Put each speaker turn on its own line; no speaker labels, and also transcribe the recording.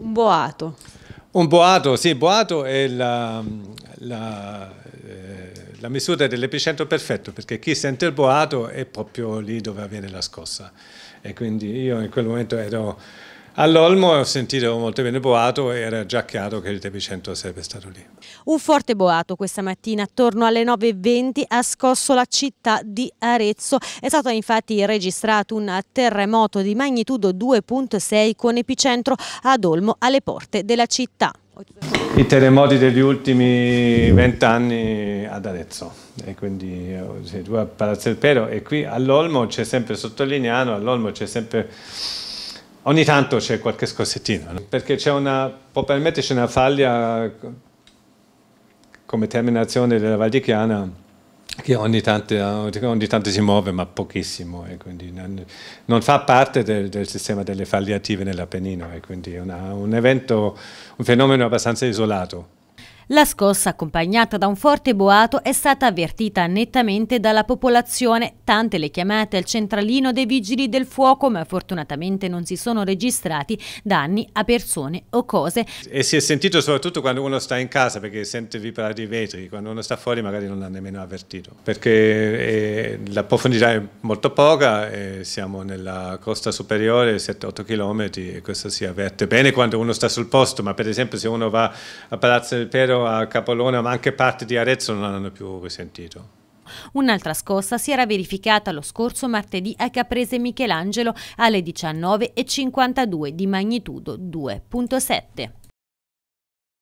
Un boato.
Un boato, sì, boato è la, la, eh, la misura dell'epicentro perfetto, perché chi sente il boato è proprio lì dove avviene la scossa. E quindi io in quel momento ero All'Olmo ho sentito molto bene Boato e era già chiaro che il Tepicentro sarebbe stato lì.
Un forte Boato questa mattina attorno alle 9.20 ha scosso la città di Arezzo. È stato infatti registrato un terremoto di magnitudo 2.6 con epicentro ad Olmo alle porte della città.
I terremoti degli ultimi vent'anni ad Arezzo, e quindi eh, se tu a Palazzo del Pero e qui all'Olmo c'è sempre sottolineato, all'Olmo c'è sempre ogni tanto c'è qualche scossettino, no? perché c'è una, può permetterci una faglia come terminazione della Valdichiana che ogni tanto, ogni tanto, si muove ma pochissimo e quindi non, non fa parte del, del, sistema delle faglie nell'Appennino e quindi è un evento, un fenomeno abbastanza isolato.
La scossa, accompagnata da un forte boato, è stata avvertita nettamente dalla popolazione, tante le chiamate al centralino dei vigili del fuoco, ma fortunatamente non si sono registrati danni a persone o cose.
E si è sentito soprattutto quando uno sta in casa, perché sente vibrare i vetri, quando uno sta fuori magari non l'ha nemmeno avvertito, perché eh, la profondità è molto poca, eh, siamo nella costa superiore, 7-8 km, e questo si avverte bene quando uno sta sul posto, ma per esempio se uno va a Palazzo del Pero Cuneo a Capolona, ma anche parte di Arezzo non hanno più risentito.
Un'altra scossa si era verificata lo scorso martedì a Caprese Michelangelo alle 19.52 di magnitudo 2.7.